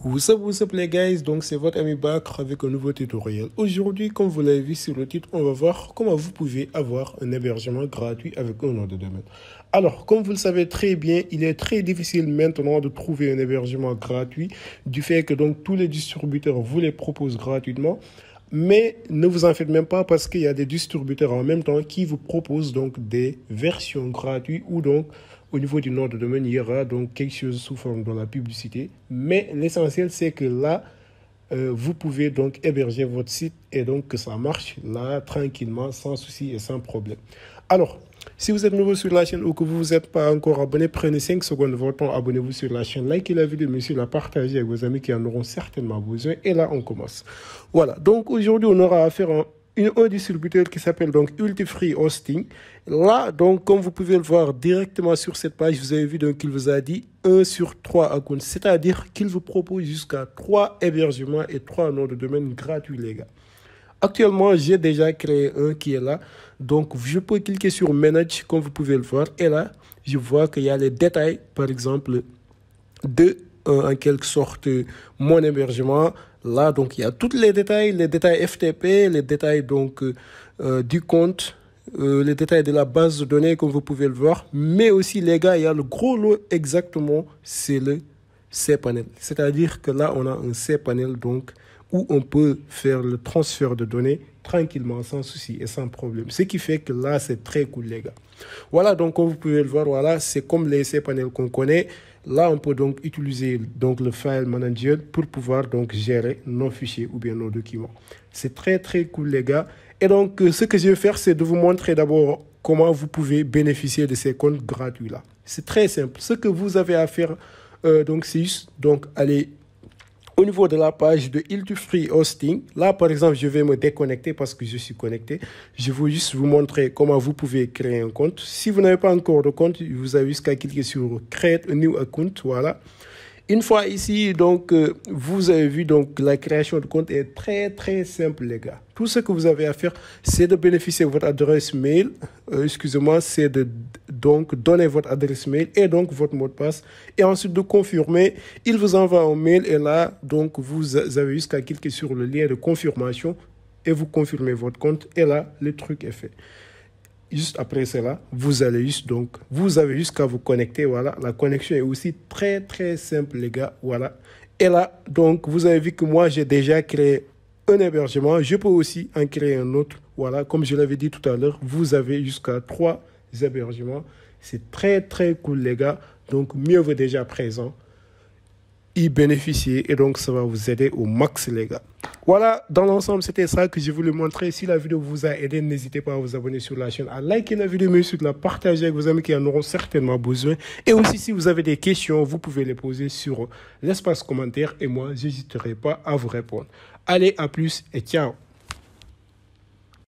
Vous savez, vous savez, les guys, donc c'est votre ami Bacre avec un nouveau tutoriel. Aujourd'hui, comme vous l'avez vu sur le titre, on va voir comment vous pouvez avoir un hébergement gratuit avec un nom de domaine. Alors, comme vous le savez très bien, il est très difficile maintenant de trouver un hébergement gratuit du fait que donc tous les distributeurs vous les proposent gratuitement. Mais ne vous en faites même pas parce qu'il y a des distributeurs en même temps qui vous proposent donc des versions gratuites ou donc au niveau du nord de domaine, il y aura donc quelque chose sous forme de la publicité. Mais l'essentiel, c'est que là, euh, vous pouvez donc héberger votre site et donc que ça marche là tranquillement, sans souci et sans problème. Alors, si vous êtes nouveau sur la chaîne ou que vous n'êtes pas encore abonné, prenez 5 secondes de votre temps, abonnez-vous sur la chaîne, likez la vidéo, monsieur la partagez avec vos amis qui en auront certainement besoin. Et là, on commence. Voilà, donc aujourd'hui, on aura affaire à une, un distributeur qui s'appelle donc Ultifree Hosting. Là, donc, comme vous pouvez le voir directement sur cette page, vous avez vu donc qu'il vous a dit 1 sur 3 accounts, c'est-à-dire qu'il vous propose jusqu'à 3 hébergements et 3 noms de domaine gratuits, les gars. Actuellement, j'ai déjà créé un qui est là. Donc, je peux cliquer sur Manage, comme vous pouvez le voir. Et là, je vois qu'il y a les détails, par exemple, de en quelque sorte mon hébergement. Là, donc, il y a tous les détails, les détails FTP, les détails donc euh, euh, du compte, euh, les détails de la base de données, comme vous pouvez le voir. Mais aussi, les gars, il y a le gros lot exactement, c'est le panel C'est-à-dire que là, on a un panel donc, où on peut faire le transfert de données tranquillement, sans souci et sans problème. Ce qui fait que là, c'est très cool, les gars. Voilà, donc, comme vous pouvez le voir, voilà, c'est comme les panels qu'on connaît. Là, on peut donc utiliser donc le file manager pour pouvoir donc gérer nos fichiers ou bien nos documents. C'est très très cool les gars. Et donc, euh, ce que je vais faire, c'est de vous montrer d'abord comment vous pouvez bénéficier de ces comptes gratuits là. C'est très simple. Ce que vous avez à faire, euh, donc c'est juste donc aller au niveau de la page de to Free Hosting, là par exemple, je vais me déconnecter parce que je suis connecté. Je vais juste vous montrer comment vous pouvez créer un compte. Si vous n'avez pas encore de compte, vous avez jusqu'à cliquer sur Create a New Account. Voilà. Une fois ici, donc, euh, vous avez vu, donc, la création de compte est très, très simple, les gars. Tout ce que vous avez à faire, c'est de bénéficier de votre adresse mail. Euh, excusez-moi, c'est de donc donner votre adresse mail et donc votre mot de passe. Et ensuite de confirmer, il vous envoie un mail et là, donc, vous avez jusqu'à cliquer sur le lien de confirmation et vous confirmez votre compte. Et là, le truc est fait juste après cela, vous allez juste donc, vous avez jusqu'à vous connecter, voilà. La connexion est aussi très très simple, les gars, voilà. Et là, donc, vous avez vu que moi, j'ai déjà créé un hébergement. Je peux aussi en créer un autre, voilà. Comme je l'avais dit tout à l'heure, vous avez jusqu'à trois hébergements. C'est très très cool, les gars. Donc, mieux vaut déjà présent bénéficier et donc ça va vous aider au max les gars. Voilà, dans l'ensemble, c'était ça que je voulais montrer. Si la vidéo vous a aidé, n'hésitez pas à vous abonner sur la chaîne, à liker la vidéo, mais surtout la partager avec vos amis qui en auront certainement besoin. Et aussi, si vous avez des questions, vous pouvez les poser sur l'espace commentaire et moi, j'hésiterai pas à vous répondre. Allez, à plus et ciao